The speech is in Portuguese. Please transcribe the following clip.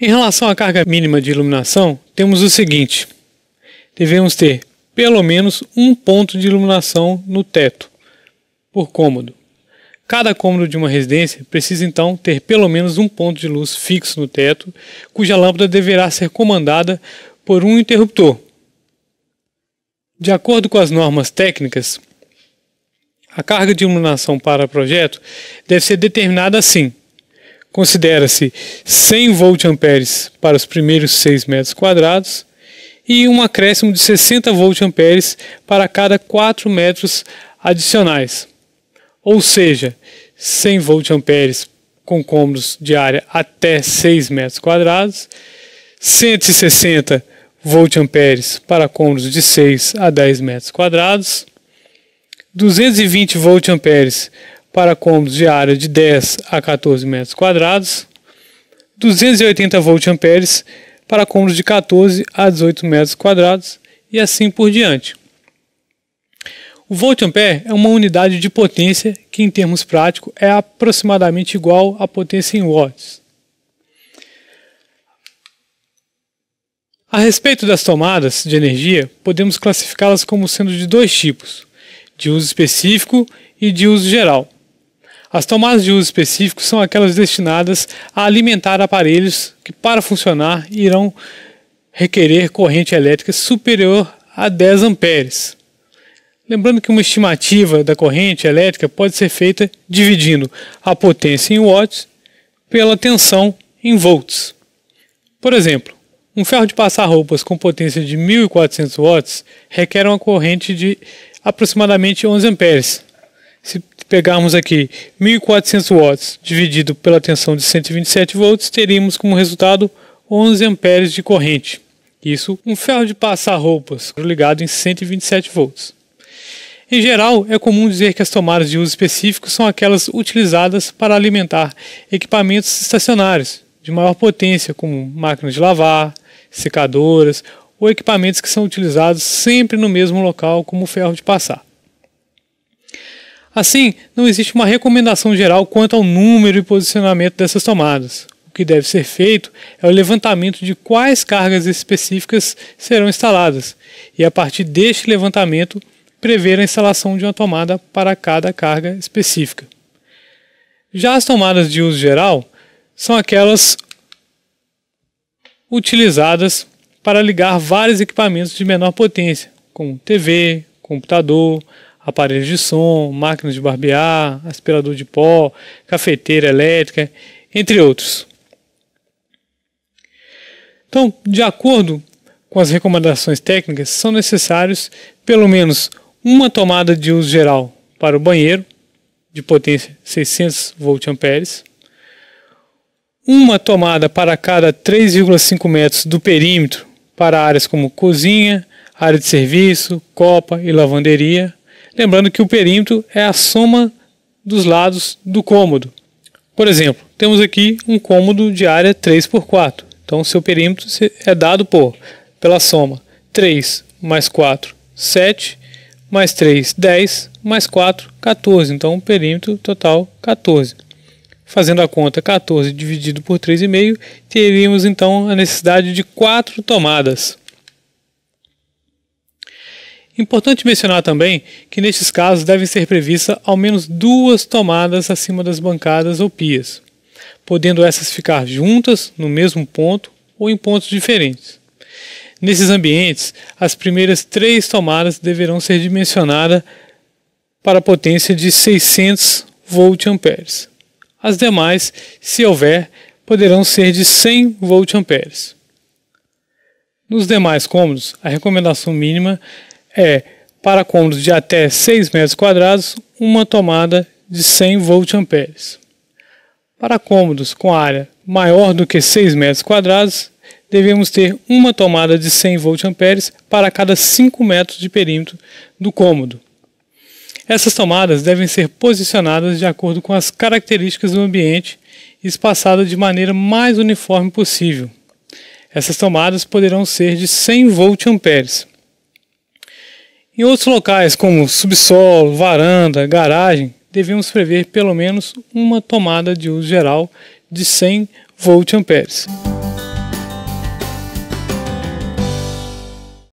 Em relação à carga mínima de iluminação, temos o seguinte: devemos ter pelo menos um ponto de iluminação no teto por cômodo. Cada cômodo de uma residência precisa então ter pelo menos um ponto de luz fixo no teto, cuja lâmpada deverá ser comandada por um interruptor. De acordo com as normas técnicas, a carga de iluminação para projeto deve ser determinada assim: Considera-se 100 voltamperes para os primeiros 6 metros quadrados e um acréscimo de 60 voltamperes para cada 4 metros adicionais. Ou seja, 100 voltamperes com cômodos de área até 6 metros quadrados, 160 voltamperes para cômodos de 6 a 10 metros quadrados, 220 voltamperes para cômodos de área de 10 a 14 metros quadrados, 280 volt volt-amperes para cômodos de 14 a 18 metros quadrados e assim por diante. O volt volt-ampere é uma unidade de potência que, em termos práticos, é aproximadamente igual à potência em watts. A respeito das tomadas de energia, podemos classificá-las como sendo de dois tipos: de uso específico e de uso geral. As tomadas de uso específico são aquelas destinadas a alimentar aparelhos que, para funcionar, irão requerer corrente elétrica superior a 10 amperes. Lembrando que uma estimativa da corrente elétrica pode ser feita dividindo a potência em watts pela tensão em volts. Por exemplo, um ferro de passar roupas com potência de 1400 watts requer uma corrente de aproximadamente 11 amperes. Se pegarmos aqui 1400 watts dividido pela tensão de 127 volts, teríamos como resultado 11 amperes de corrente. Isso, um ferro de passar roupas ligado em 127 volts. Em geral, é comum dizer que as tomadas de uso específico são aquelas utilizadas para alimentar equipamentos estacionários de maior potência, como máquinas de lavar, secadoras ou equipamentos que são utilizados sempre no mesmo local como ferro de passar. Assim, não existe uma recomendação geral quanto ao número e posicionamento dessas tomadas. O que deve ser feito é o levantamento de quais cargas específicas serão instaladas e, a partir deste levantamento, prever a instalação de uma tomada para cada carga específica. Já as tomadas de uso geral são aquelas utilizadas para ligar vários equipamentos de menor potência, como TV, computador, aparelhos de som, máquinas de barbear, aspirador de pó, cafeteira elétrica, entre outros. Então, de acordo com as recomendações técnicas, são necessários pelo menos uma tomada de uso geral para o banheiro, de potência 600 voltamperes, uma tomada para cada 3,5 metros do perímetro para áreas como cozinha, área de serviço, copa e lavanderia, Lembrando que o perímetro é a soma dos lados do cômodo. Por exemplo, temos aqui um cômodo de área 3 por 4. Então, seu perímetro é dado por pela soma 3 mais 4, 7, mais 3, 10, mais 4, 14. Então, o perímetro total 14. Fazendo a conta 14 dividido por 3,5, teríamos então a necessidade de 4 tomadas. Importante mencionar também que nestes casos devem ser previstas ao menos duas tomadas acima das bancadas ou pias, podendo essas ficar juntas no mesmo ponto ou em pontos diferentes. Nesses ambientes, as primeiras três tomadas deverão ser dimensionadas para potência de 600 voltamperes. As demais, se houver, poderão ser de 100 voltamperes. Nos demais cômodos, a recomendação mínima é, para cômodos de até 6 metros quadrados, uma tomada de 100 voltamperes. Para cômodos com área maior do que 6 metros quadrados, devemos ter uma tomada de 100 voltamperes para cada 5 metros de perímetro do cômodo. Essas tomadas devem ser posicionadas de acordo com as características do ambiente e espaçadas de maneira mais uniforme possível. Essas tomadas poderão ser de 100 voltamperes. Em outros locais, como subsolo, varanda, garagem, devemos prever pelo menos uma tomada de uso geral de 100 voltamperes.